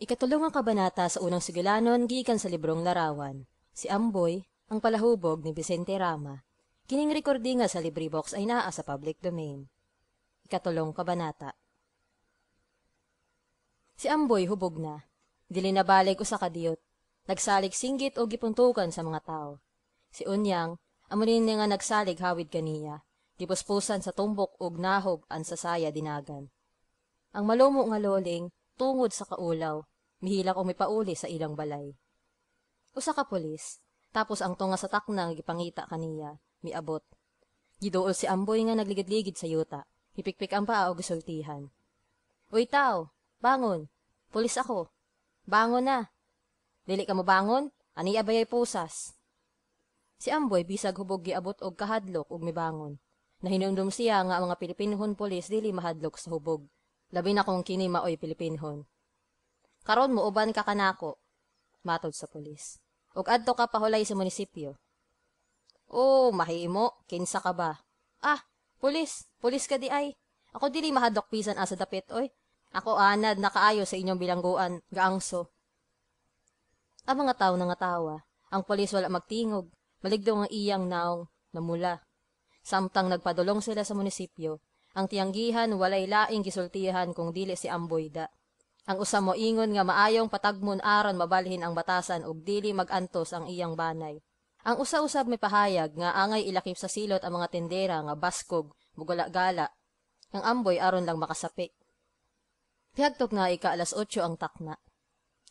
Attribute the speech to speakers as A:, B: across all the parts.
A: Ikatulong ang kabanata sa unang sigilanon gikan sa librong larawan. Si Amboy, ang palahubog ni Vicente Rama. Kining recording nga sa LibriVox ay naa sa public domain. Ikatulong kabanata. Si Amboy hubog na. Dili na nabalik usa ka diyot. Nagsalig singgit o gipuntukan sa mga tao. Si Unyang, amunin nga nagsalig hawid kaniya. Gipuspusan sa tumbok ug nahog ang sasaya dinagan. Ang malumo nga loling, tungod sa kaulaw, mihilak o mipauli sa ilang balay. Usa ka pulis, tapos ang tonga sa takna nga gipangita kaniya, miabot. Giduol si Amboy nga nagligid-ligid sa yuta, hipikpik ang paa o gisultihan. Uy tao, bangon, pulis ako, bangon na. Dili ka mo bangon, ani abayay pusas. Si Amboy bisag hubog giabot og kahadlok og mibangon. Nahinumdum siya nga ang mga Pilipinhon pulis dili mahadlok sa hubog. Labi na kung kini maoy Pilipinhon. Karon mo uban ka kanako. Matod sa pulis. Ug adto ka pahulay sa munisipyo. Oh, mahimo, kinsa ka ba? Ah, pulis, pulis ka di ay. Ako dili mahadok pisan asa dapit oy. Ako anad nakaayo sa inyong bilangguan, gaangso. Ang mga tao nangatawa. Ang pulis wala magtingog. Maligdaw ang iyang naong namula. Samtang nagpadulong sila sa munisipyo, ang tianggihan walay laing gisultihan kung dili si Amboyda. Ang usa mo ingon nga maayong patagmon aron mabalhin ang batasan ug dili magantos ang iyang banay. Ang usa-usab may pahayag nga angay ilakip sa silot ang mga tindera nga baskog, mugala-gala. Ang amboy aron lang makasapi. Pihagtok nga ika alas 8 ang takna.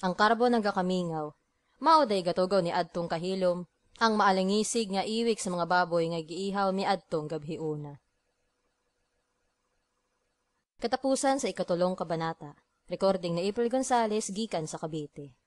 A: Ang karbo nagakamingaw. Mao day gatugaw ni adtong kahilom, ang maalangisig nga iwik sa mga baboy nga giihaw ni adtong gabhiuna. Katapusan sa ikatulong kabanata. Recording na April Gonzales, gikan sa Cavite.